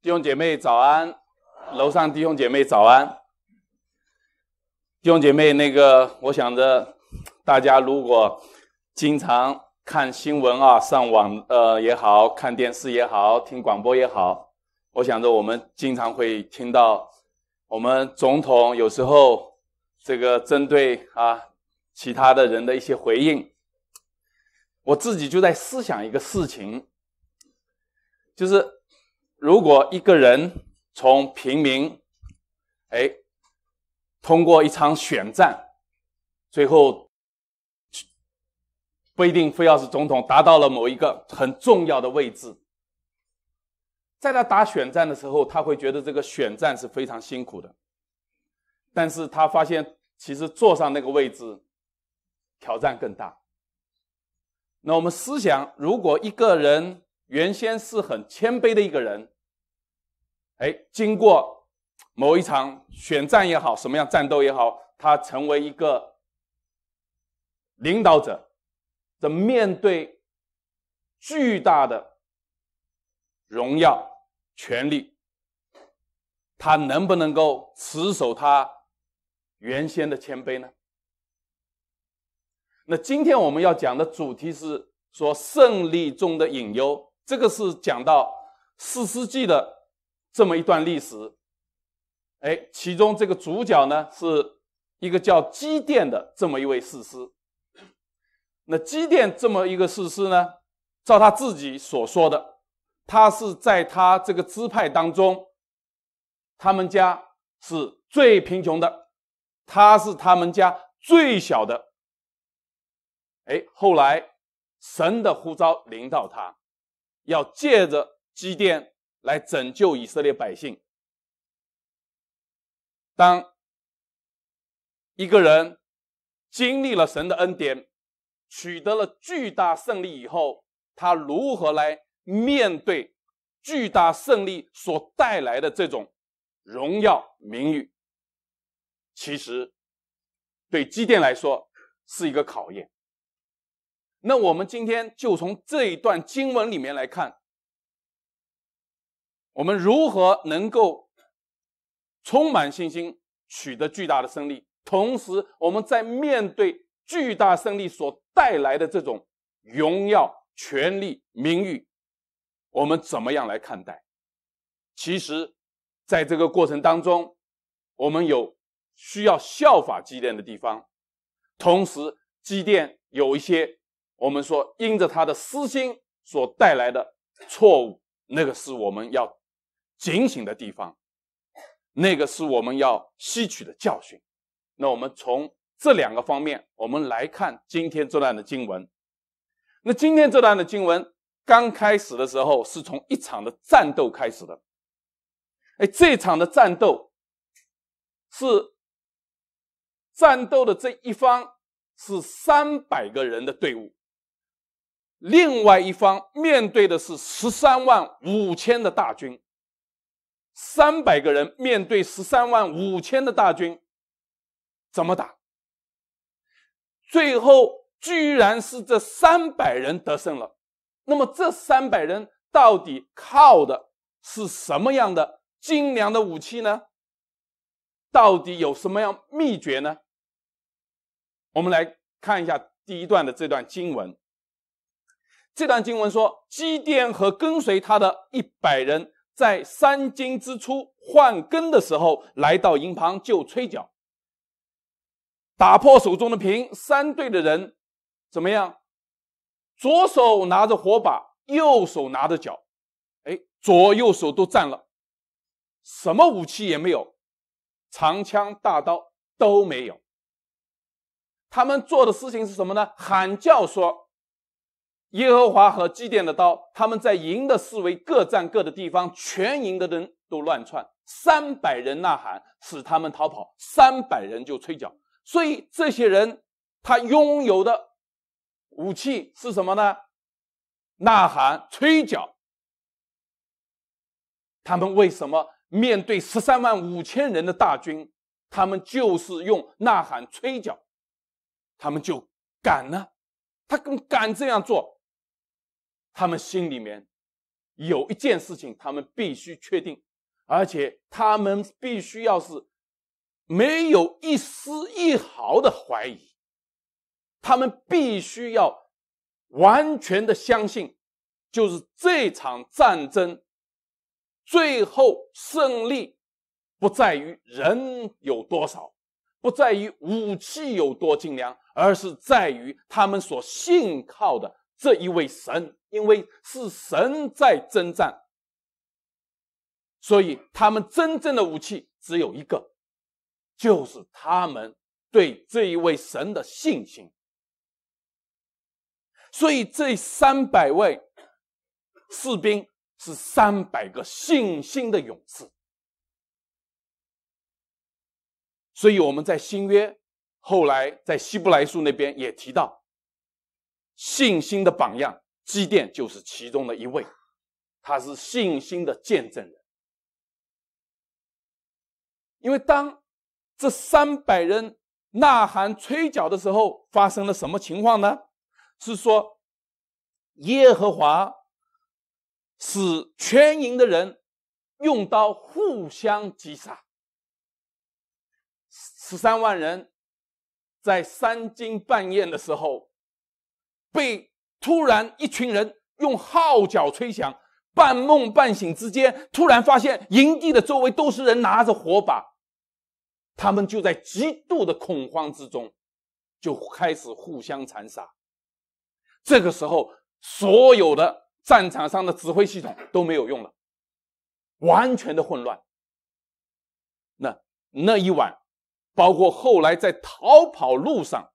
弟兄姐妹早安，楼上弟兄姐妹早安。弟兄姐妹，那个我想着，大家如果经常看新闻啊，上网呃也好看电视也好，听广播也好，我想着我们经常会听到我们总统有时候这个针对啊其他的人的一些回应。我自己就在思想一个事情，就是。如果一个人从平民，哎，通过一场选战，最后不一定非要是总统，达到了某一个很重要的位置。在他打选战的时候，他会觉得这个选战是非常辛苦的，但是他发现其实坐上那个位置，挑战更大。那我们思想，如果一个人，原先是很谦卑的一个人，哎，经过某一场选战也好，什么样战斗也好，他成为一个领导者，的面对巨大的荣耀、权力，他能不能够持守他原先的谦卑呢？那今天我们要讲的主题是说胜利中的隐忧。这个是讲到四师纪的这么一段历史，哎，其中这个主角呢是一个叫基甸的这么一位四师。那基电这么一个四师呢，照他自己所说的，他是在他这个支派当中，他们家是最贫穷的，他是他们家最小的。哎，后来神的呼召临到他。要借着基电来拯救以色列百姓。当一个人经历了神的恩典，取得了巨大胜利以后，他如何来面对巨大胜利所带来的这种荣耀名誉？其实，对机电来说是一个考验。那我们今天就从这一段经文里面来看，我们如何能够充满信心取得巨大的胜利。同时，我们在面对巨大胜利所带来的这种荣耀、权力、名誉，我们怎么样来看待？其实，在这个过程当中，我们有需要效法基淀的地方，同时基淀有一些。我们说，因着他的私心所带来的错误，那个是我们要警醒的地方，那个是我们要吸取的教训。那我们从这两个方面，我们来看今天这段的经文。那今天这段的经文，刚开始的时候是从一场的战斗开始的。哎，这场的战斗是战斗的这一方是三百个人的队伍。另外一方面对的是十三万五千的大军，三百个人面对十三万五千的大军，怎么打？最后居然是这三百人得胜了。那么这三百人到底靠的是什么样的精良的武器呢？到底有什么样秘诀呢？我们来看一下第一段的这段经文。这段经文说：“机奠和跟随他的一百人在三经之初换更的时候，来到营旁就吹角，打破手中的瓶。三队的人怎么样？左手拿着火把，右手拿着脚，哎，左右手都占了，什么武器也没有，长枪大刀都没有。他们做的事情是什么呢？喊叫说。”耶和华和祭殿的刀，他们在营的四围各占各的地方，全营的人都乱窜。三百人呐喊，使他们逃跑；三百人就吹角。所以这些人，他拥有的武器是什么呢？呐喊、吹角。他们为什么面对十三万五千人的大军，他们就是用呐喊、吹角，他们就敢呢？他敢这样做。他们心里面有一件事情，他们必须确定，而且他们必须要是没有一丝一毫的怀疑，他们必须要完全的相信，就是这场战争最后胜利不在于人有多少，不在于武器有多精良，而是在于他们所信靠的。这一位神，因为是神在征战，所以他们真正的武器只有一个，就是他们对这一位神的信心。所以这三百位士兵是三百个信心的勇士。所以我们在新约，后来在希伯来书那边也提到。信心的榜样，基甸就是其中的一位，他是信心的见证人。因为当这三百人呐喊吹角的时候，发生了什么情况呢？是说耶和华使全营的人用刀互相击杀，十三万人在三更半夜的时候。被突然一群人用号角吹响，半梦半醒之间，突然发现营地的周围都是人拿着火把，他们就在极度的恐慌之中，就开始互相残杀。这个时候，所有的战场上的指挥系统都没有用了，完全的混乱。那那一晚，包括后来在逃跑路上。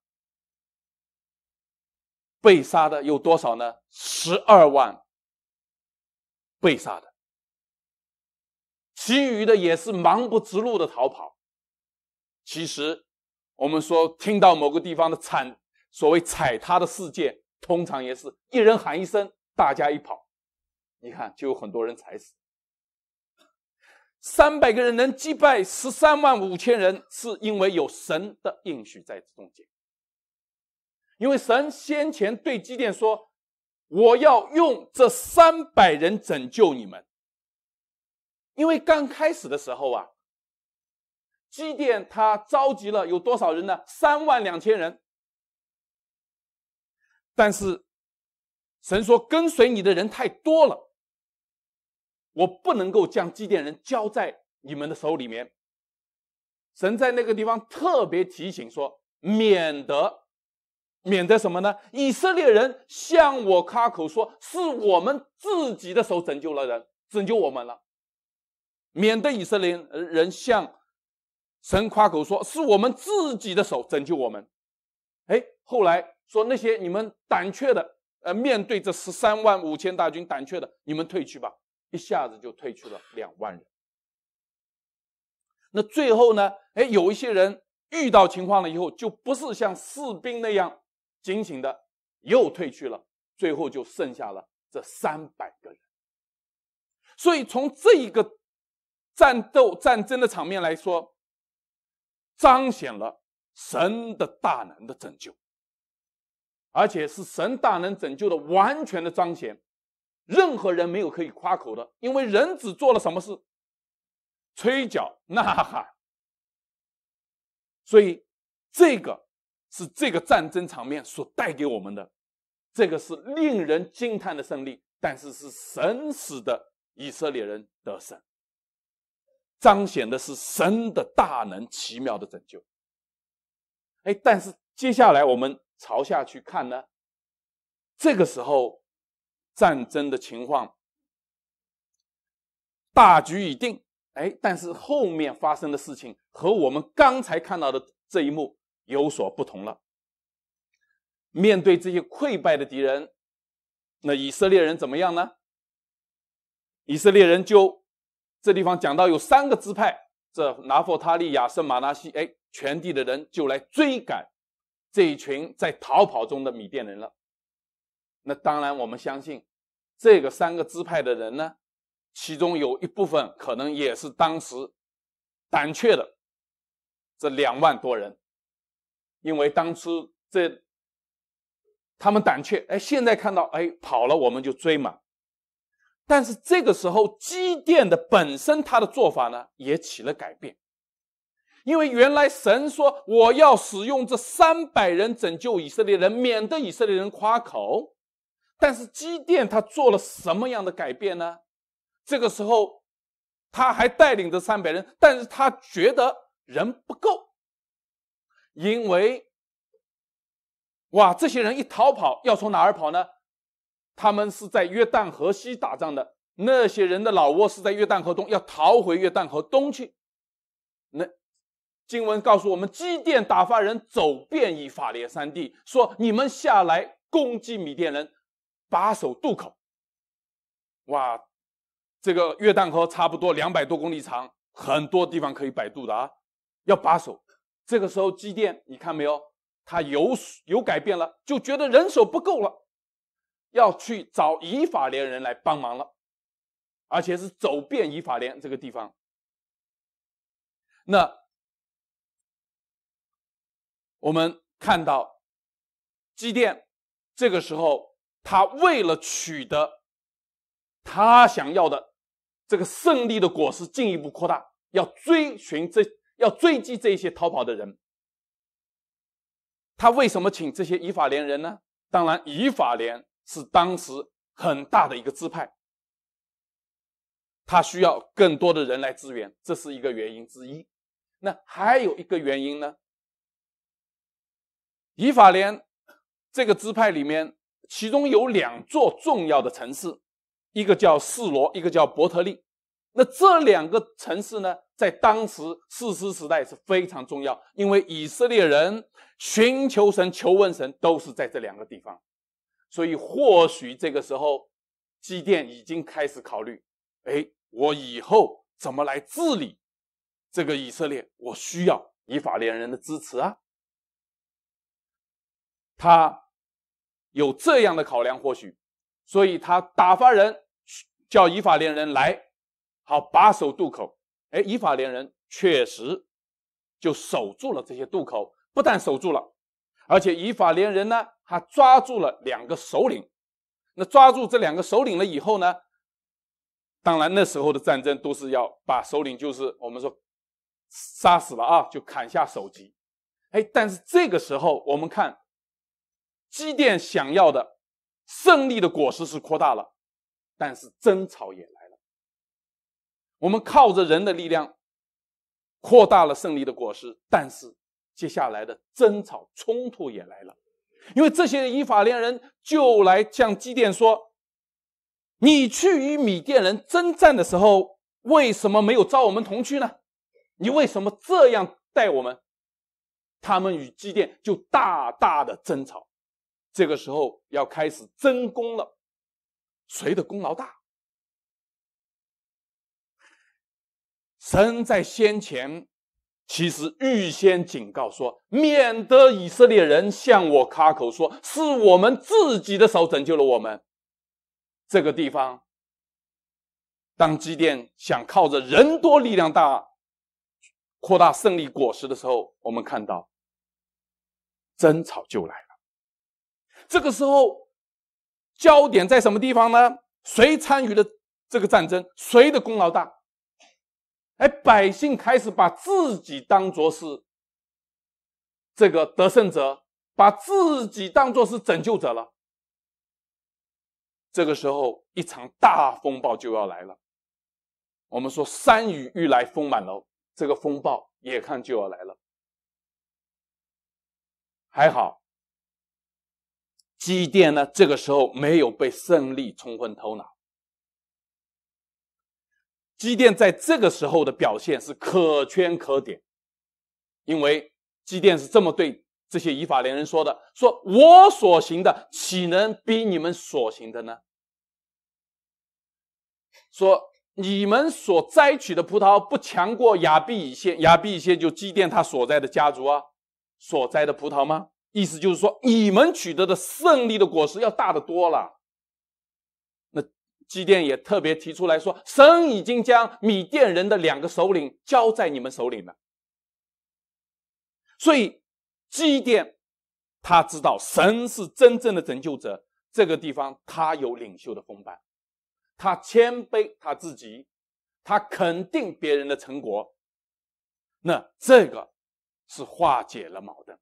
被杀的有多少呢？十二万。被杀的，其余的也是忙不择路的逃跑。其实，我们说听到某个地方的惨，所谓踩踏的事件，通常也是一人喊一声，大家一跑，你看就有很多人踩死。三百个人能击败十三万五千人，是因为有神的应许在中间。因为神先前对基甸说：“我要用这三百人拯救你们。”因为刚开始的时候啊，基甸他召集了有多少人呢？三万两千人。但是神说：“跟随你的人太多了，我不能够将基甸人交在你们的手里面。”神在那个地方特别提醒说：“免得。”免得什么呢？以色列人向我夸口说，是我们自己的手拯救了人，拯救我们了。免得以色列人向神夸口说，是我们自己的手拯救我们。哎，后来说那些你们胆怯的，呃，面对这十三万五千大军胆怯的，你们退去吧。一下子就退去了两万人。那最后呢？哎，有一些人遇到情况了以后，就不是像士兵那样。惊醒的又退去了，最后就剩下了这三百个人。所以从这一个战斗战争的场面来说，彰显了神的大能的拯救，而且是神大能拯救的完全的彰显，任何人没有可以夸口的，因为人只做了什么事：吹角呐喊。所以这个。是这个战争场面所带给我们的，这个是令人惊叹的胜利，但是是神使的以色列人得胜，彰显的是神的大能、奇妙的拯救。哎，但是接下来我们朝下去看呢，这个时候战争的情况大局已定，哎，但是后面发生的事情和我们刚才看到的这一幕。有所不同了。面对这些溃败的敌人，那以色列人怎么样呢？以色列人就这地方讲到有三个支派，这拿佛塔利亚、圣马拉西，哎，全地的人就来追赶这一群在逃跑中的米甸人了。那当然，我们相信这个三个支派的人呢，其中有一部分可能也是当时胆怯的这两万多人。因为当初这他们胆怯，哎，现在看到哎跑了，我们就追嘛。但是这个时候，基甸的本身他的做法呢也起了改变，因为原来神说我要使用这三百人拯救以色列人，免得以色列人夸口。但是基甸他做了什么样的改变呢？这个时候，他还带领着三百人，但是他觉得人不够。因为，哇，这些人一逃跑要从哪儿跑呢？他们是在约旦河西打仗的，那些人的老窝是在约旦河东，要逃回约旦河东去。那经文告诉我们，基甸打发人走遍以法列三地，说你们下来攻击米甸人，把守渡口。哇，这个约旦河差不多两百多公里长，很多地方可以摆渡的啊，要把守。这个时候，机电，你看没有？他有有改变了，就觉得人手不够了，要去找以法联人来帮忙了，而且是走遍以法联这个地方。那我们看到，机电这个时候，他为了取得他想要的这个胜利的果实，进一步扩大，要追寻这。要追击这些逃跑的人，他为什么请这些以法联人呢？当然，以法联是当时很大的一个支派，他需要更多的人来支援，这是一个原因之一。那还有一个原因呢？以法联这个支派里面，其中有两座重要的城市，一个叫士罗，一个叫伯特利。那这两个城市呢？在当时四师时代是非常重要，因为以色列人寻求神、求问神都是在这两个地方，所以或许这个时候基甸已经开始考虑：哎，我以后怎么来治理这个以色列？我需要以法莲人的支持啊！他有这样的考量，或许，所以他打发人叫以法莲人来，好把守渡口。哎，以法联人确实就守住了这些渡口，不但守住了，而且以法联人呢还抓住了两个首领。那抓住这两个首领了以后呢，当然那时候的战争都是要把首领，就是我们说杀死了啊，就砍下首级。哎，但是这个时候我们看，基甸想要的胜利的果实是扩大了，但是争吵也来。我们靠着人的力量，扩大了胜利的果实，但是接下来的争吵冲突也来了，因为这些以法连人就来向基甸说：“你去与米甸人征战的时候，为什么没有招我们同去呢？你为什么这样待我们？”他们与基甸就大大的争吵，这个时候要开始争功了，谁的功劳大？神在先前其实预先警告说，免得以色列人向我开口说是我们自己的手拯救了我们。这个地方，当基甸想靠着人多力量大，扩大胜利果实的时候，我们看到争吵就来了。这个时候，焦点在什么地方呢？谁参与了这个战争？谁的功劳大？哎，百姓开始把自己当作是这个得胜者，把自己当作是拯救者了。这个时候，一场大风暴就要来了。我们说“山雨欲来风满楼”，这个风暴眼看就要来了。还好，基甸呢，这个时候没有被胜利冲昏头脑。基电在这个时候的表现是可圈可点，因为基电是这么对这些以法连人说的：“说我所行的，岂能比你们所行的呢？说你们所摘取的葡萄，不强过亚比以谢？亚比以谢就机电他所在的家族啊，所摘的葡萄吗？意思就是说，你们取得的胜利的果实要大得多了。”基甸也特别提出来说：“神已经将米甸人的两个首领交在你们手里了。”所以基甸他知道神是真正的拯救者，这个地方他有领袖的风范，他谦卑他自己，他肯定别人的成果。那这个是化解了矛盾，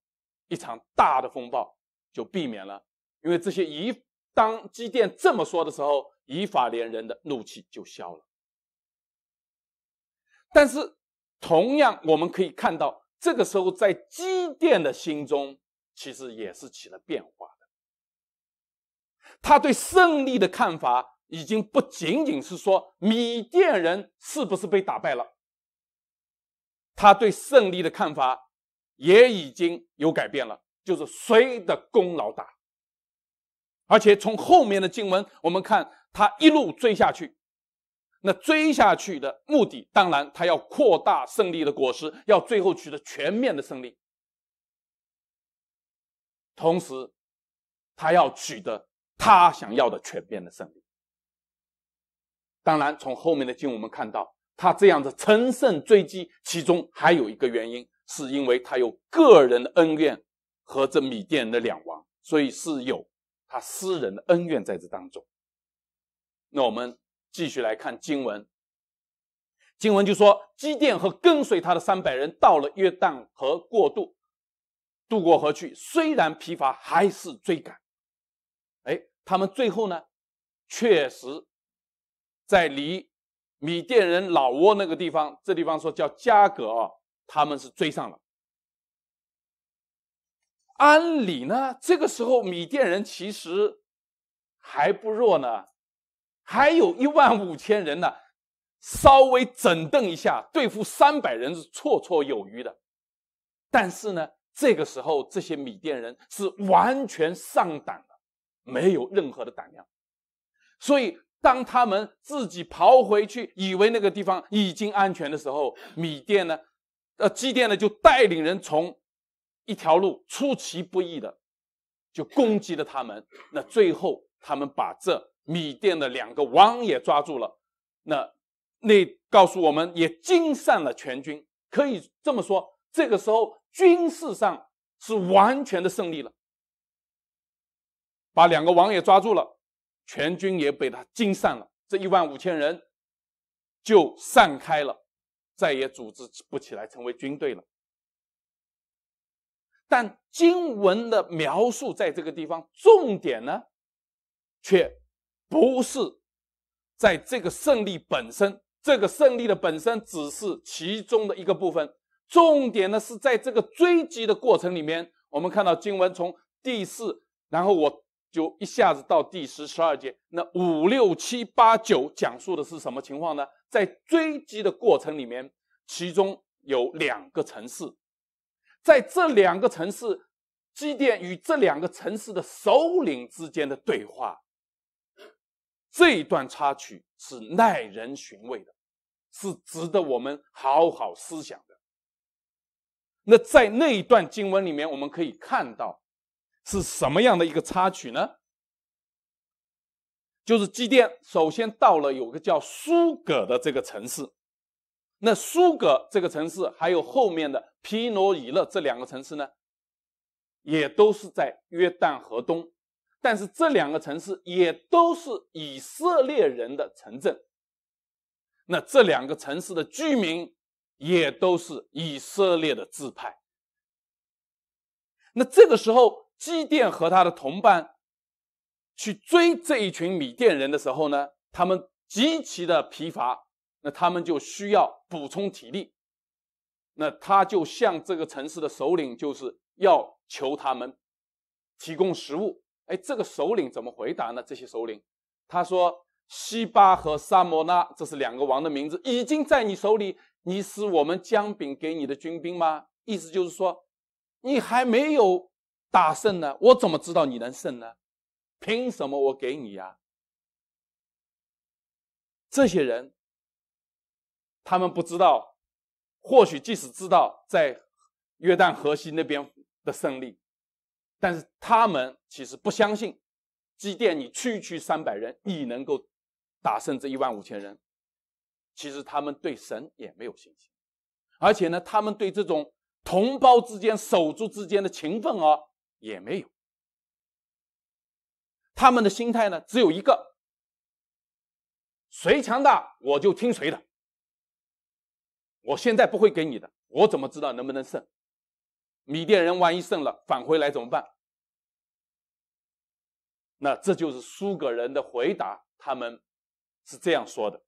一场大的风暴就避免了，因为这些遗。当机电这么说的时候，以法连人的怒气就消了。但是，同样我们可以看到，这个时候在机电的心中，其实也是起了变化的。他对胜利的看法已经不仅仅是说米甸人是不是被打败了，他对胜利的看法也已经有改变了，就是谁的功劳大。而且从后面的经文，我们看他一路追下去，那追下去的目的，当然他要扩大胜利的果实，要最后取得全面的胜利。同时，他要取得他想要的全面的胜利。当然，从后面的经，我们看到他这样的乘胜追击，其中还有一个原因，是因为他有个人的恩怨和这米甸的两王，所以是有。他私人的恩怨在这当中。那我们继续来看经文。经文就说，基甸和跟随他的三百人到了约旦河过渡，渡过河去，虽然疲乏，还是追赶。哎，他们最后呢，确实，在离米甸人老窝那个地方，这地方说叫加格奥，他们是追上了。安理呢？这个时候米甸人其实还不弱呢，还有一万五千人呢，稍微整顿一下，对付三百人是绰绰有余的。但是呢，这个时候这些米甸人是完全上胆了，没有任何的胆量。所以当他们自己跑回去，以为那个地方已经安全的时候，米甸呢，呃，基甸呢就带领人从。一条路出其不意的，就攻击了他们。那最后，他们把这米店的两个王也抓住了。那那告诉我们，也惊散了全军。可以这么说，这个时候军事上是完全的胜利了。把两个王也抓住了，全军也被他惊散了。这一万五千人就散开了，再也组织不起来，成为军队了。但经文的描述在这个地方，重点呢，却不是在这个胜利本身。这个胜利的本身只是其中的一个部分。重点呢是在这个追击的过程里面。我们看到经文从第四，然后我就一下子到第十十二节。那五六七八九讲述的是什么情况呢？在追击的过程里面，其中有两个城市。在这两个城市，基甸与这两个城市的首领之间的对话，这一段插曲是耐人寻味的，是值得我们好好思想的。那在那一段经文里面，我们可以看到是什么样的一个插曲呢？就是基甸首先到了有个叫苏葛的这个城市。那苏格这个城市，还有后面的皮诺以勒这两个城市呢，也都是在约旦河东，但是这两个城市也都是以色列人的城镇，那这两个城市的居民也都是以色列的自派。那这个时候，基甸和他的同伴去追这一群米甸人的时候呢，他们极其的疲乏。那他们就需要补充体力，那他就向这个城市的首领就是要求他们提供食物。哎，这个首领怎么回答呢？这些首领他说：“西巴和萨摩拉，这是两个王的名字，已经在你手里。你是我们姜饼给你的军兵吗？意思就是说，你还没有打胜呢，我怎么知道你能胜呢？凭什么我给你呀？”这些人。他们不知道，或许即使知道在约旦河西那边的胜利，但是他们其实不相信，即便你区区三百人，你能够打胜这一万五千人。其实他们对神也没有信心，而且呢，他们对这种同胞之间、手足之间的情分哦也没有。他们的心态呢，只有一个：谁强大，我就听谁的。我现在不会给你的，我怎么知道能不能胜？米甸人万一胜了，返回来怎么办？那这就是苏格人的回答，他们是这样说的。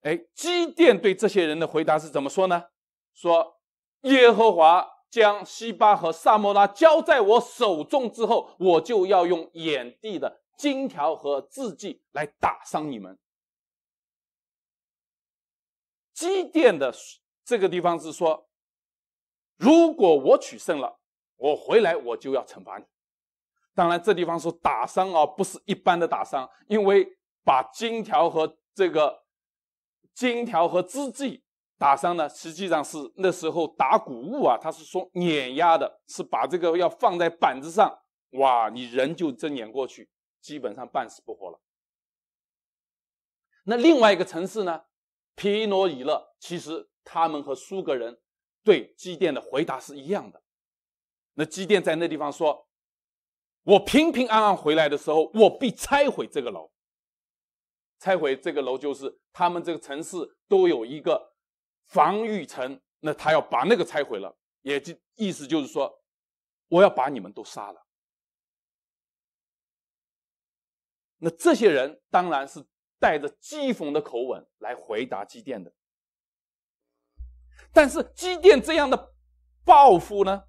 哎，基甸对这些人的回答是怎么说呢？说，耶和华将西巴和撒摩拉交在我手中之后，我就要用眼地的金条和字迹来打伤你们。机电的这个地方是说，如果我取胜了，我回来我就要惩罚你。当然，这地方说打伤啊，不是一般的打伤，因为把金条和这个金条和织剂打伤呢，实际上是那时候打谷物啊，他是说碾压的，是把这个要放在板子上，哇，你人就这碾过去，基本上半死不活了。那另外一个城市呢？皮诺伊勒，其实他们和苏格人对基甸的回答是一样的。那基甸在那地方说：“我平平安安回来的时候，我必拆毁这个楼。拆毁这个楼，就是他们这个城市都有一个防御城，那他要把那个拆毁了，也就意思就是说，我要把你们都杀了。那这些人当然是。”带着讥讽的口吻来回答基甸的，但是基甸这样的报复呢，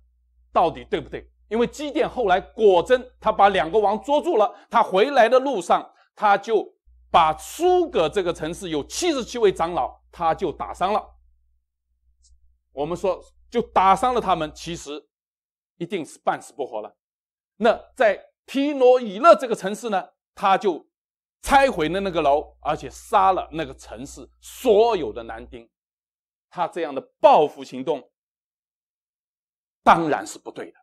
到底对不对？因为基甸后来果真他把两个王捉住了，他回来的路上，他就把苏格这个城市有七十七位长老，他就打伤了。我们说就打伤了他们，其实一定是半死不活了。那在皮诺伊勒这个城市呢，他就。拆毁了那个楼，而且杀了那个城市所有的男丁，他这样的报复行动当然是不对的，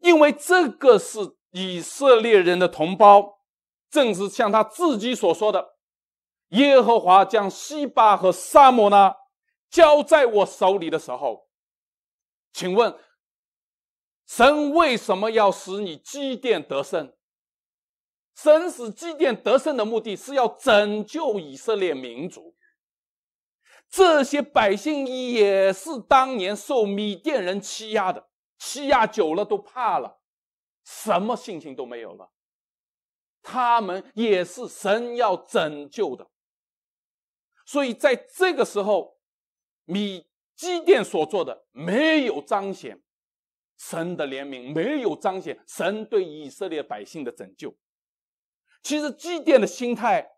因为这个是以色列人的同胞，正是像他自己所说的：“耶和华将西巴和萨摩拉交在我手里的时候，请问，神为什么要使你积淀得胜？”神使基甸得胜的目的是要拯救以色列民族。这些百姓也是当年受米甸人欺压的，欺压久了都怕了，什么信心都没有了。他们也是神要拯救的，所以在这个时候，米基甸所做的没有彰显神的怜悯，没有彰显神对以色列百姓的拯救。其实祭奠的心态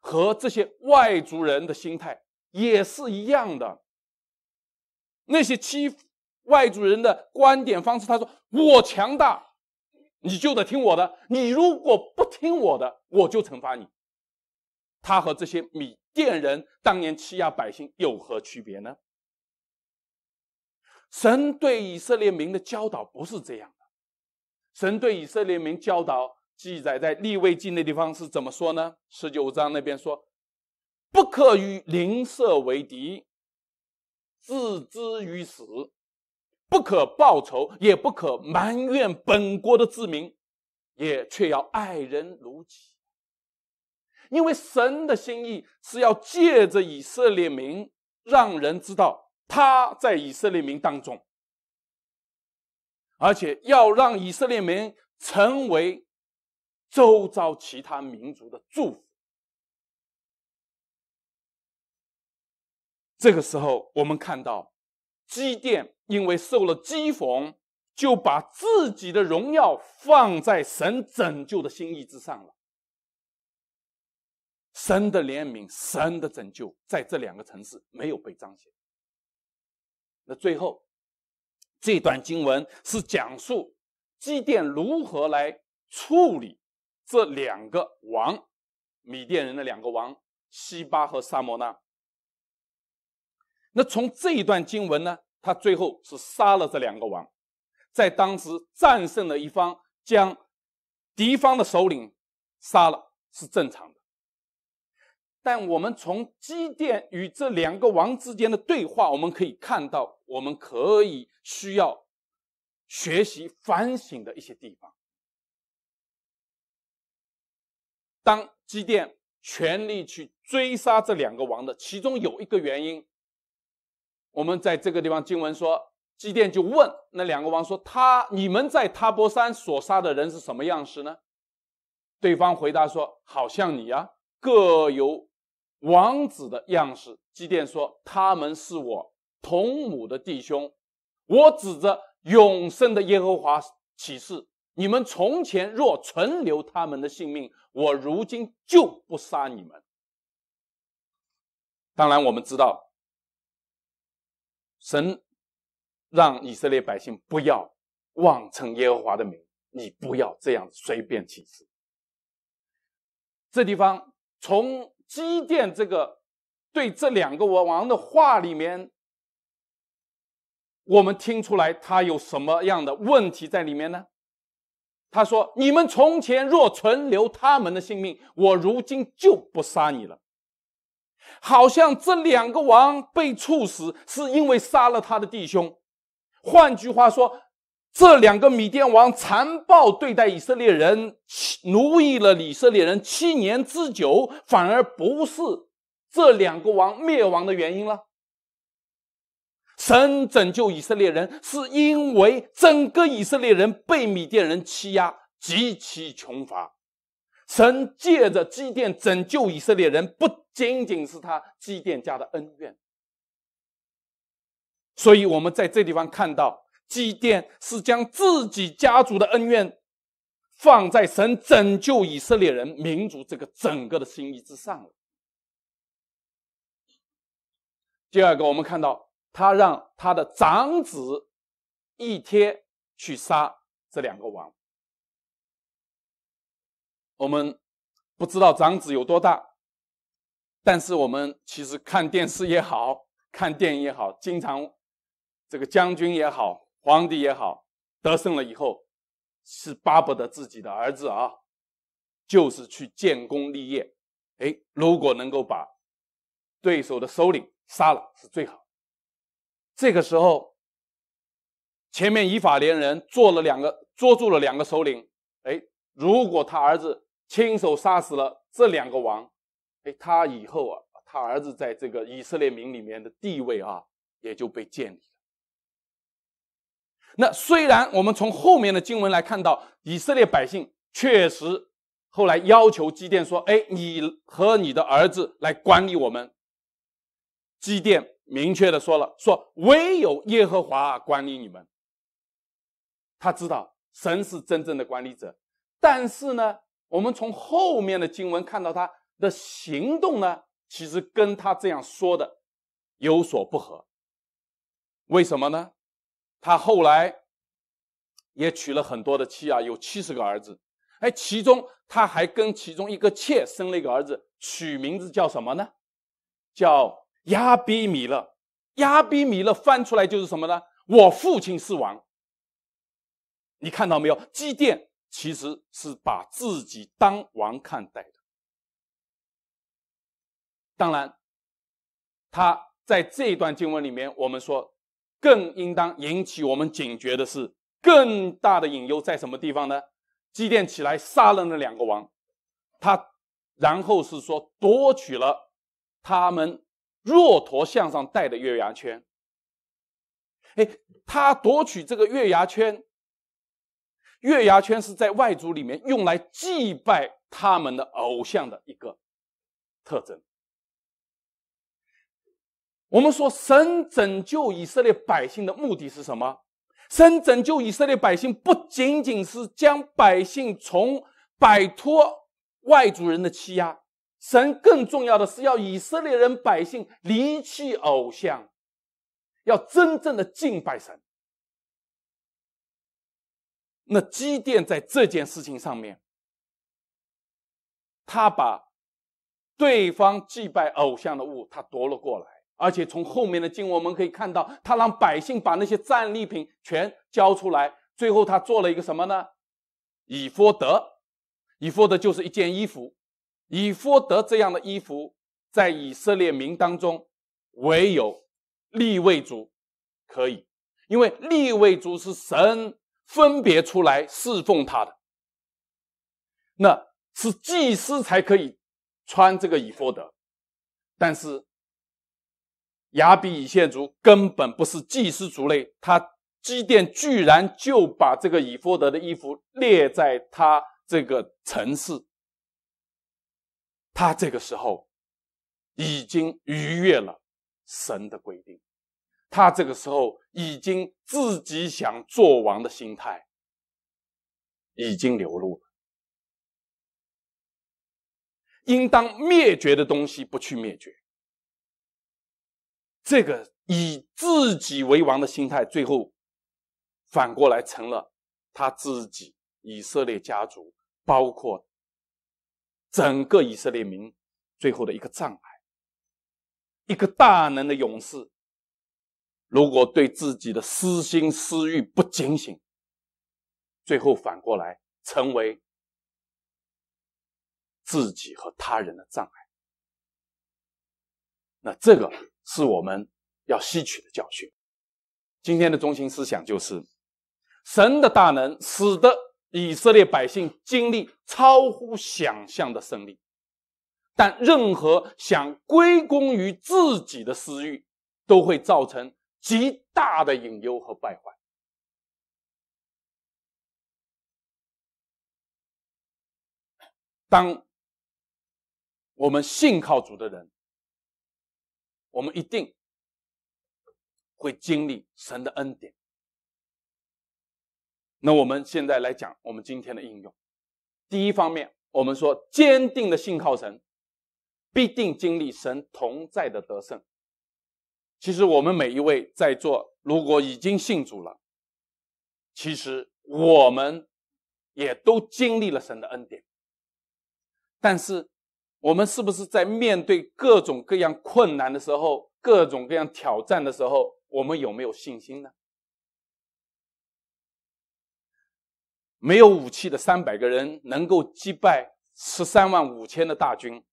和这些外族人的心态也是一样的。那些欺负外族人的观点方式，他说：“我强大，你就得听我的；你如果不听我的，我就惩罚你。”他和这些米甸人当年欺压百姓有何区别呢？神对以色列民的教导不是这样的。神对以色列民教导。记载在《立位记》那地方是怎么说呢？十九章那边说：“不可与邻舍为敌，自之于死；不可报仇，也不可埋怨本国的子民，也却要爱人如己。”因为神的心意是要借着以色列民，让人知道他在以色列民当中，而且要让以色列民成为。周遭其他民族的祝福。这个时候，我们看到基甸因为受了讥讽，就把自己的荣耀放在神拯救的心意之上了。神的怜悯，神的拯救，在这两个城市没有被彰显。那最后，这段经文是讲述基甸如何来处理。这两个王，米甸人的两个王西巴和萨摩纳。那从这一段经文呢，他最后是杀了这两个王，在当时战胜了一方，将敌方的首领杀了是正常的。但我们从基甸与这两个王之间的对话，我们可以看到，我们可以需要学习反省的一些地方。当基甸全力去追杀这两个王的，其中有一个原因，我们在这个地方经文说，基甸就问那两个王说：“他你们在他伯山所杀的人是什么样式呢？”对方回答说：“好像你呀，各有王子的样式。”基甸说：“他们是我同母的弟兄，我指着永生的耶和华起誓，你们从前若存留他们的性命。”我如今就不杀你们。当然，我们知道，神让以色列百姓不要妄称耶和华的名，你不要这样随便起誓。这地方从基甸这个对这两个王的话里面，我们听出来他有什么样的问题在里面呢？他说：“你们从前若存留他们的性命，我如今就不杀你了。”好像这两个王被处死是因为杀了他的弟兄。换句话说，这两个米甸王残暴对待以色列人，奴役了以色列人七年之久，反而不是这两个王灭亡的原因了。神拯救以色列人，是因为整个以色列人被米甸人欺压，极其穷乏。神借着基甸拯救以色列人，不仅仅是他基甸家的恩怨。所以，我们在这地方看到，基甸是将自己家族的恩怨放在神拯救以色列人民族这个整个的心意之上了。第二个，我们看到。他让他的长子一天去杀这两个王。我们不知道长子有多大，但是我们其实看电视也好，看电影也好，经常这个将军也好，皇帝也好，得胜了以后是巴不得自己的儿子啊，就是去建功立业。哎，如果能够把对手的首领杀了，是最好。这个时候，前面以法连人做了两个，捉住了两个首领。哎，如果他儿子亲手杀死了这两个王，哎，他以后啊，他儿子在这个以色列民里面的地位啊，也就被建立了。那虽然我们从后面的经文来看到，以色列百姓确实后来要求基甸说：“哎，你和你的儿子来管理我们。”基甸。明确的说了，说唯有耶和华管理你们。他知道神是真正的管理者，但是呢，我们从后面的经文看到他的行动呢，其实跟他这样说的有所不合。为什么呢？他后来也娶了很多的妻啊，有七十个儿子。哎，其中他还跟其中一个妾生了一个儿子，取名字叫什么呢？叫。亚比米勒，亚比米勒翻出来就是什么呢？我父亲是王。你看到没有？基甸其实是把自己当王看待的。当然，他在这一段经文里面，我们说更应当引起我们警觉的是，更大的隐忧在什么地方呢？基甸起来杀了那两个王，他然后是说夺取了他们。骆驼项上戴的月牙圈，哎，他夺取这个月牙圈。月牙圈是在外族里面用来祭拜他们的偶像的一个特征。我们说神拯救以色列百姓的目的是什么？神拯救以色列百姓不仅仅是将百姓从摆脱外族人的欺压。神更重要的是要以色列人百姓离弃偶像，要真正的敬拜神。那积淀在这件事情上面，他把对方祭拜偶像的物，他夺了过来，而且从后面的经我们可以看到，他让百姓把那些战利品全交出来。最后他做了一个什么呢？以弗德，以弗德就是一件衣服。以弗得这样的衣服，在以色列民当中，唯有利位族可以，因为利位族是神分别出来侍奉他的，那是祭司才可以穿这个以弗得，但是亚比以谢族根本不是祭司族类，他基甸居然就把这个以弗得的衣服列在他这个城市。他这个时候已经逾越了神的规定，他这个时候已经自己想做王的心态已经流露了。应当灭绝的东西不去灭绝，这个以自己为王的心态，最后反过来成了他自己以色列家族包括。整个以色列民最后的一个障碍，一个大能的勇士，如果对自己的私心私欲不警醒，最后反过来成为自己和他人的障碍，那这个是我们要吸取的教训。今天的中心思想就是，神的大能使得。以色列百姓经历超乎想象的胜利，但任何想归功于自己的私欲，都会造成极大的隐忧和败坏。当我们信靠主的人，我们一定会经历神的恩典。那我们现在来讲我们今天的应用。第一方面，我们说坚定的信靠神，必定经历神同在的得胜。其实我们每一位在座，如果已经信主了，其实我们也都经历了神的恩典。但是，我们是不是在面对各种各样困难的时候、各种各样挑战的时候，我们有没有信心呢？没有武器的三百个人能够击败十三万五千的大军。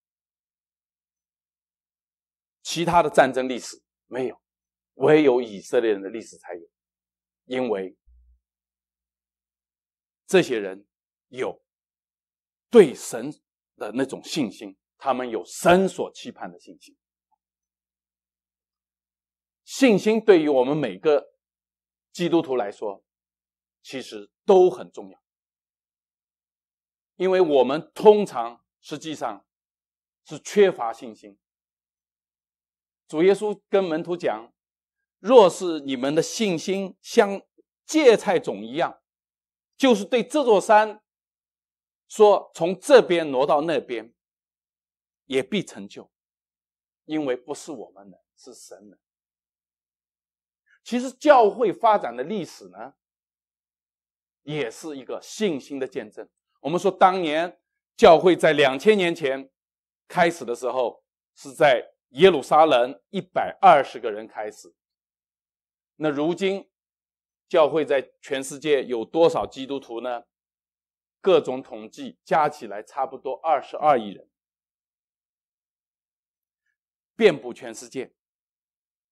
其他的战争历史没有，唯有以色列人的历史才有，因为这些人有对神的那种信心，他们有神所期盼的信心。信心对于我们每个基督徒来说。其实都很重要，因为我们通常实际上是缺乏信心。主耶稣跟门徒讲：“若是你们的信心像芥菜种一样，就是对这座山说从这边挪到那边，也必成就，因为不是我们的，是神的。”其实教会发展的历史呢？也是一个信心的见证。我们说，当年教会在两千年前开始的时候，是在耶路撒冷一百二十个人开始。那如今教会在全世界有多少基督徒呢？各种统计加起来差不多二十二亿人，遍布全世界。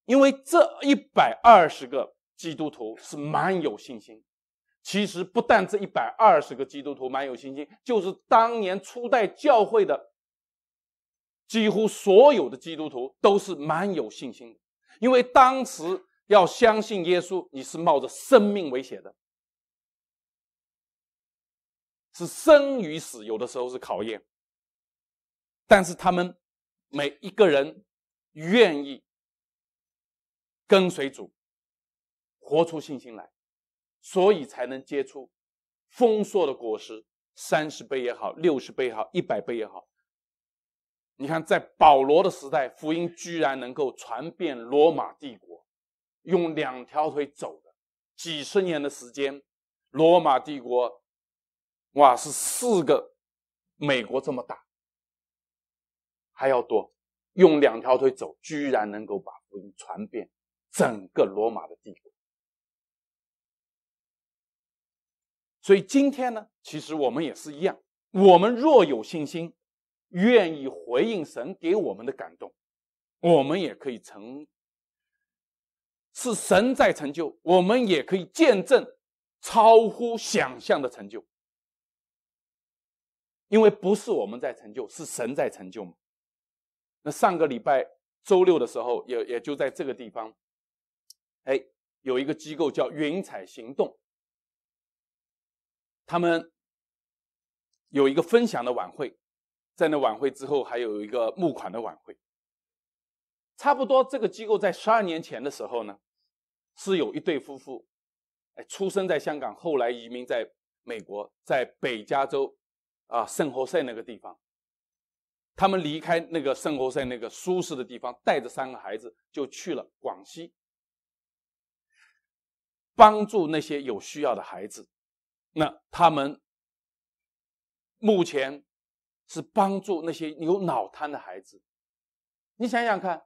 因为这一百二十个基督徒是蛮有信心。其实不但这一百二十个基督徒蛮有信心，就是当年初代教会的几乎所有的基督徒都是蛮有信心的，因为当时要相信耶稣，你是冒着生命危险的，是生与死有的时候是考验。但是他们每一个人愿意跟随主，活出信心来。所以才能结出丰硕的果实，三十倍也好，六十倍也好，一百倍也好。你看，在保罗的时代，福音居然能够传遍罗马帝国，用两条腿走的，几十年的时间，罗马帝国，哇，是四个美国这么大还要多，用两条腿走，居然能够把福音传遍整个罗马的帝国。所以今天呢，其实我们也是一样。我们若有信心，愿意回应神给我们的感动，我们也可以成。是神在成就，我们也可以见证超乎想象的成就。因为不是我们在成就，是神在成就嘛。那上个礼拜周六的时候，也也就在这个地方，哎，有一个机构叫“云彩行动”。他们有一个分享的晚会，在那晚会之后还有一个募款的晚会。差不多这个机构在十二年前的时候呢，是有一对夫妇，哎，出生在香港，后来移民在美国，在北加州啊圣何塞那个地方。他们离开那个圣何塞那个舒适的地方，带着三个孩子，就去了广西，帮助那些有需要的孩子。那他们目前是帮助那些有脑瘫的孩子，你想想看，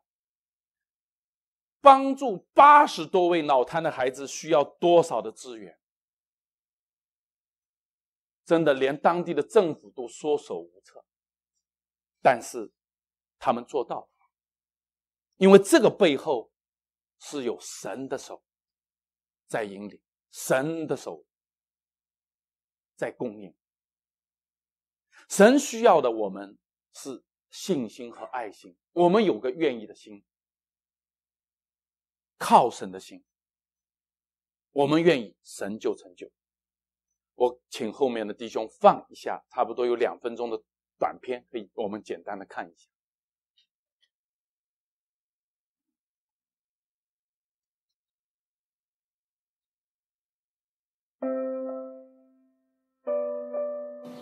帮助八十多位脑瘫的孩子需要多少的资源？真的，连当地的政府都缩手无策，但是他们做到了，因为这个背后是有神的手在引领，神的手。在供应，神需要的我们是信心和爱心。我们有个愿意的心，靠神的心，我们愿意，神就成就。我请后面的弟兄放一下，差不多有两分钟的短片，可以我们简单的看一下。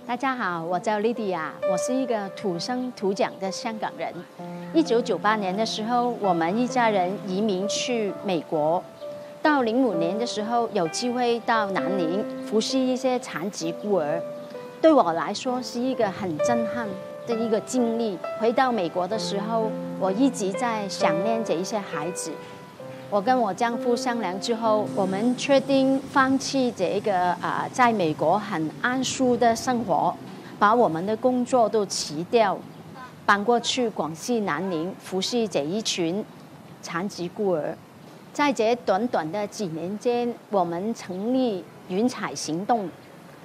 大家好，我叫莉迪亚，我是一个土生土长的香港人。一九九八年的时候，我们一家人移民去美国。到零五年的时候，有机会到南宁服侍一些残疾孤儿，对我来说是一个很震撼的一个经历。回到美国的时候，我一直在想念着一些孩子。我跟我丈夫商量之后，我们确定放弃这一个啊，在美国很安舒的生活，把我们的工作都辞掉，搬过去广西南宁，服侍这一群残疾孤儿。在这短短的几年间，我们成立云彩行动。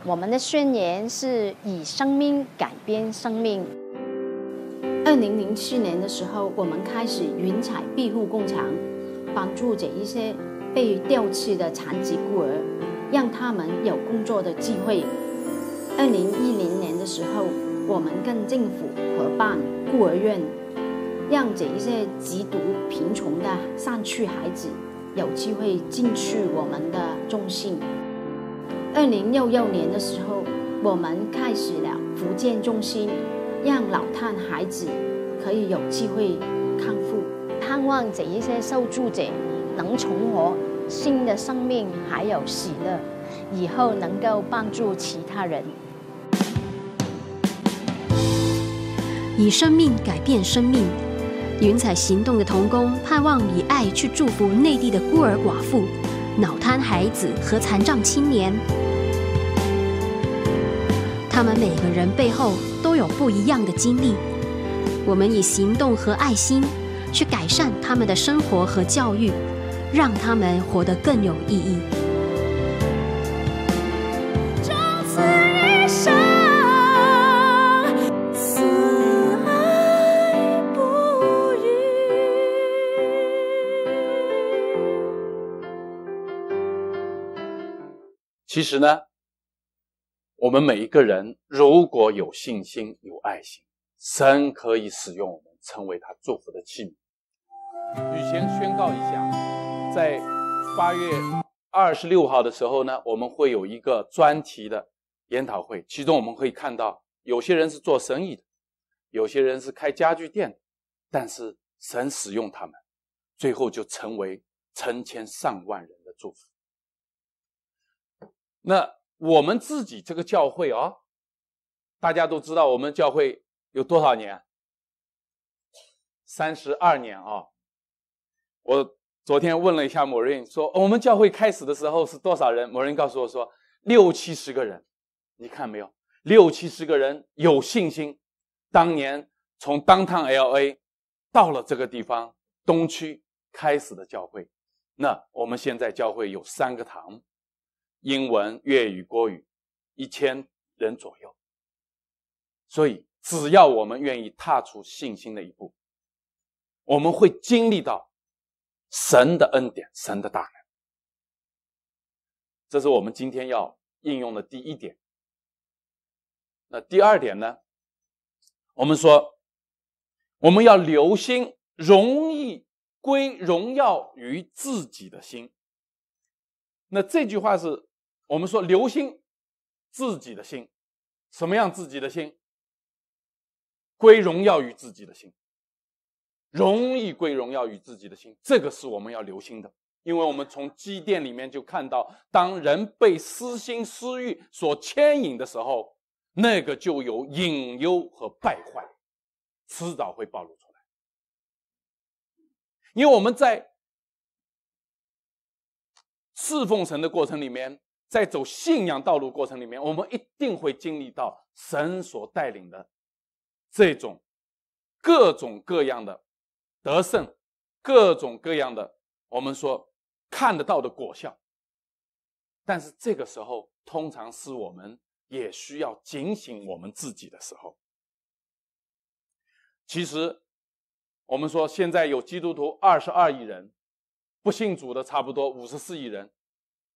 我们的宣言是以生命改变生命。二零零七年的时候，我们开始云彩庇护工厂。帮助着一些被调弃的残疾孤儿，让他们有工作的机会。二零一零年的时候，我们跟政府合办孤儿院，让这些极度贫穷的散去孩子有机会进去我们的中心。二零六六年的时候，我们开始了福建中心，让老探孩子可以有机会康复。盼望这一些受助者能重活新的生命，还有喜乐，以后能够帮助其他人，以生命改变生命。云彩行动的童工盼望以爱去祝福内地的孤儿寡妇、脑瘫孩子和残障青年。他们每个人背后都有不一样的经历，我们以行动和爱心。去改善他们的生活和教育，让他们活得更有意义。此生，此爱不渝。其实呢，我们每一个人如果有信心、有爱心，神可以使用我们，成为他祝福的器皿。雨前宣告一下，在八月二十六号的时候呢，我们会有一个专题的研讨会。其中我们会看到，有些人是做生意的，有些人是开家具店的，但是神使用他们，最后就成为成千上万人的祝福。那我们自己这个教会啊，大家都知道，我们教会有多少年？三十二年啊。我昨天问了一下某人，说我们教会开始的时候是多少人？某人告诉我说六七十个人。你看没有？六七十个人有信心，当年从当趟 L A，到了这个地方东区开始的教会。那我们现在教会有三个堂，英文、粤语、国语，一千人左右。所以只要我们愿意踏出信心的一步，我们会经历到。神的恩典，神的大能，这是我们今天要应用的第一点。那第二点呢？我们说，我们要留心容易归荣耀于自己的心。那这句话是，我们说留心自己的心，什么样自己的心？归荣耀于自己的心。容易归荣耀于自己的心，这个是我们要留心的，因为我们从积电里面就看到，当人被私心私欲所牵引的时候，那个就有隐忧和败坏，迟早会暴露出来。因为我们在侍奉神的过程里面，在走信仰道路过程里面，我们一定会经历到神所带领的这种各种各样的。得胜，各种各样的，我们说看得到的果效。但是这个时候，通常是我们也需要警醒我们自己的时候。其实，我们说现在有基督徒二十二亿人，不信主的差不多五十四亿人。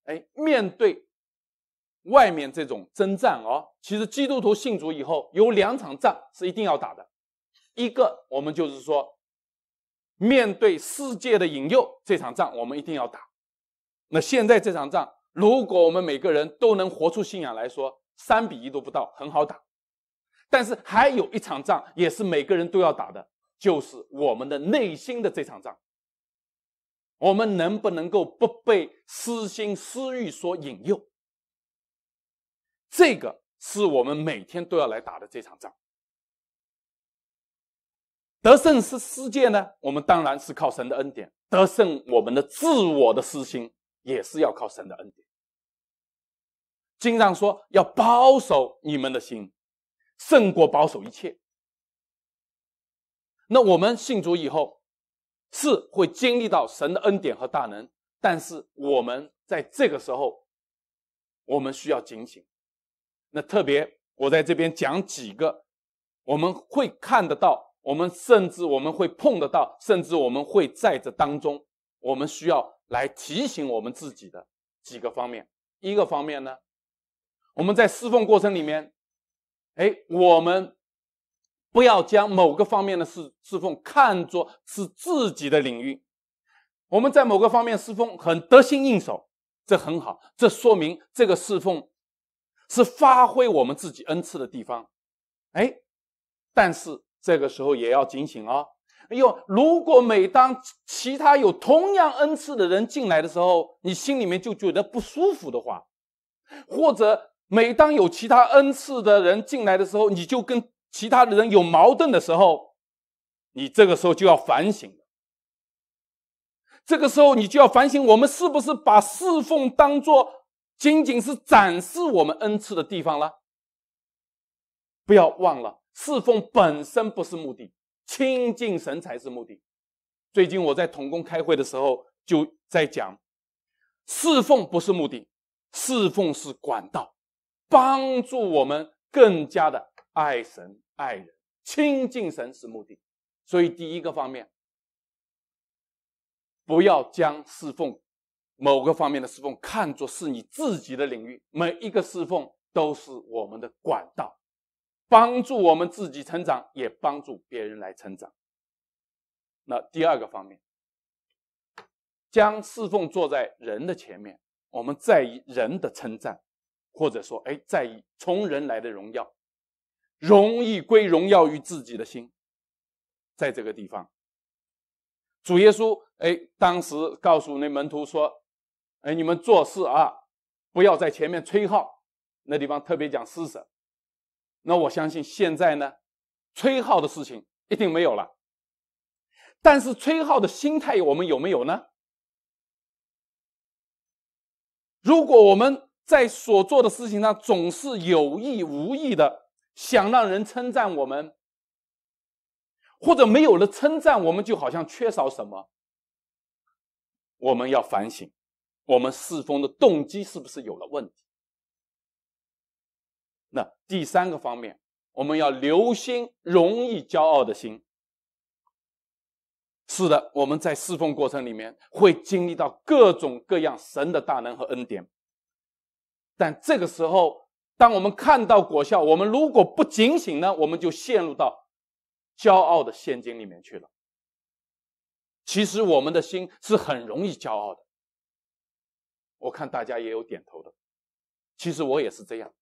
哎，面对外面这种征战哦，其实基督徒信主以后有两场仗是一定要打的，一个我们就是说。面对世界的引诱，这场仗我们一定要打。那现在这场仗，如果我们每个人都能活出信仰来说，三比一都不到，很好打。但是还有一场仗，也是每个人都要打的，就是我们的内心的这场仗。我们能不能够不被私心私欲所引诱？这个是我们每天都要来打的这场仗。得胜是世界呢，我们当然是靠神的恩典得胜。我们的自我的私心也是要靠神的恩典。经上说：“要保守你们的心，胜过保守一切。”那我们信主以后，是会经历到神的恩典和大能，但是我们在这个时候，我们需要警醒。那特别我在这边讲几个，我们会看得到。我们甚至我们会碰得到，甚至我们会在这当中，我们需要来提醒我们自己的几个方面。一个方面呢，我们在侍奉过程里面，哎，我们不要将某个方面的侍侍奉看作是自己的领域。我们在某个方面侍奉很得心应手，这很好，这说明这个侍奉是发挥我们自己恩赐的地方。哎，但是。这个时候也要警醒哦！哎呦，如果每当其他有同样恩赐的人进来的时候，你心里面就觉得不舒服的话，或者每当有其他恩赐的人进来的时候，你就跟其他的人有矛盾的时候，你这个时候就要反省。这个时候你就要反省，我们是不是把侍奉当做仅仅是展示我们恩赐的地方了？不要忘了。侍奉本身不是目的，亲近神才是目的。最近我在统工开会的时候就在讲，侍奉不是目的，侍奉是管道，帮助我们更加的爱神爱人，亲近神是目的。所以第一个方面，不要将侍奉某个方面的侍奉看作是你自己的领域，每一个侍奉都是我们的管道。帮助我们自己成长，也帮助别人来成长。那第二个方面，将侍奉坐在人的前面，我们在意人的称赞，或者说，哎，在意从人来的荣耀，荣誉归荣耀于自己的心，在这个地方。主耶稣，哎，当时告诉那门徒说，哎，你们做事啊，不要在前面吹号，那地方特别讲施舍。那我相信现在呢，崔浩的事情一定没有了。但是崔浩的心态，我们有没有呢？如果我们在所做的事情上总是有意无意的想让人称赞我们，或者没有了称赞，我们就好像缺少什么，我们要反省，我们侍奉的动机是不是有了问题？那第三个方面，我们要留心容易骄傲的心。是的，我们在侍奉过程里面会经历到各种各样神的大能和恩典，但这个时候，当我们看到果效，我们如果不警醒呢，我们就陷入到骄傲的陷阱里面去了。其实我们的心是很容易骄傲的。我看大家也有点头的，其实我也是这样。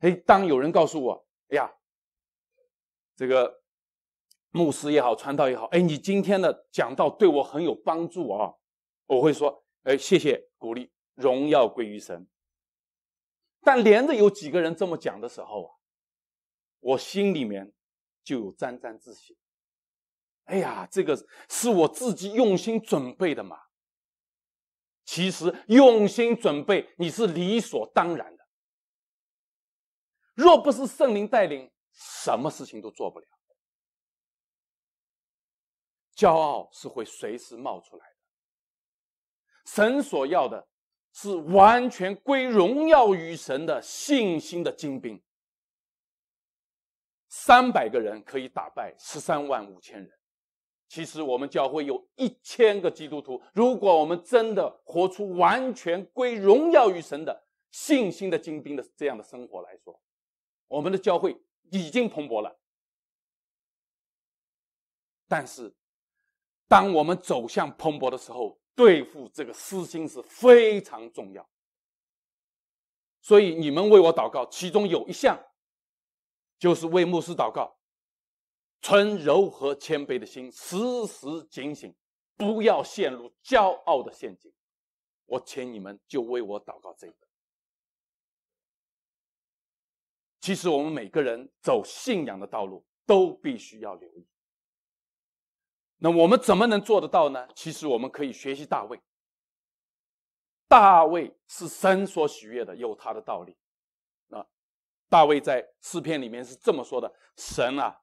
哎，当有人告诉我：“哎呀，这个牧师也好，传道也好，哎，你今天的讲道对我很有帮助啊！”我会说：“哎，谢谢鼓励，荣耀归于神。”但连着有几个人这么讲的时候啊，我心里面就有沾沾自喜。哎呀，这个是我自己用心准备的嘛？其实用心准备你是理所当然。若不是圣灵带领，什么事情都做不了。骄傲是会随时冒出来的。神所要的，是完全归荣耀于神的信心的精兵。三百个人可以打败十三万五千人。其实我们教会有一千个基督徒，如果我们真的活出完全归荣耀于神的信心的精兵的这样的生活来说。我们的教会已经蓬勃了，但是，当我们走向蓬勃的时候，对付这个私心是非常重要。所以，你们为我祷告，其中有一项，就是为牧师祷告，存柔和谦卑的心，时时警醒，不要陷入骄傲的陷阱。我请你们就为我祷告这个。其实我们每个人走信仰的道路都必须要留意。那我们怎么能做得到呢？其实我们可以学习大卫。大卫是神所喜悦的，有他的道理。啊，大卫在诗篇里面是这么说的：“神啊，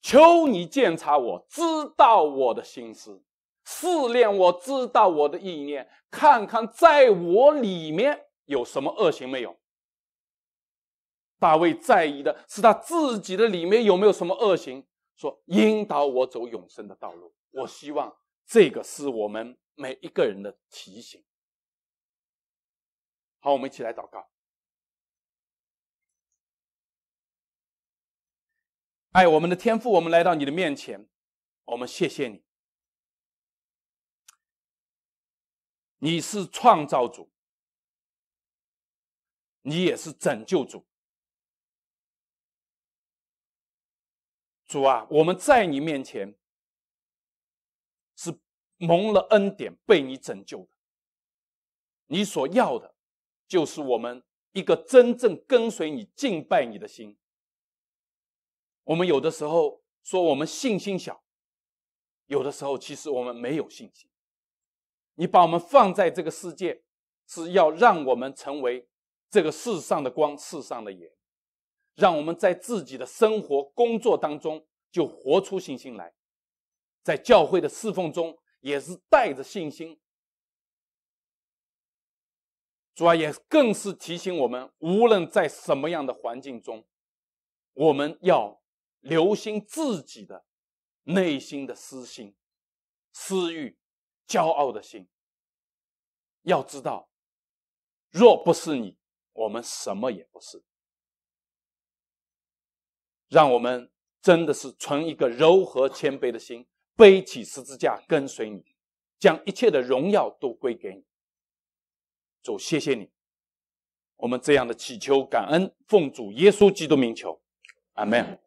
求你鉴察我，知道我的心思，试炼我知道我的意念，看看在我里面有什么恶行没有。”大卫在意的是他自己的里面有没有什么恶行，说引导我走永生的道路。我希望这个是我们每一个人的提醒。好，我们一起来祷告。爱我们的天父，我们来到你的面前，我们谢谢你。你是创造主，你也是拯救主。主啊，我们在你面前是蒙了恩典，被你拯救的。你所要的，就是我们一个真正跟随你、敬拜你的心。我们有的时候说我们信心小，有的时候其实我们没有信心。你把我们放在这个世界，是要让我们成为这个世上的光、世上的盐。让我们在自己的生活、工作当中就活出信心来，在教会的侍奉中也是带着信心。主啊，也更是提醒我们，无论在什么样的环境中，我们要留心自己的内心的私心、私欲、骄傲的心。要知道，若不是你，我们什么也不是。让我们真的是存一个柔和谦卑的心，背起十字架跟随你，将一切的荣耀都归给你，主，谢谢你。我们这样的祈求感恩奉主耶稣基督名求，阿门。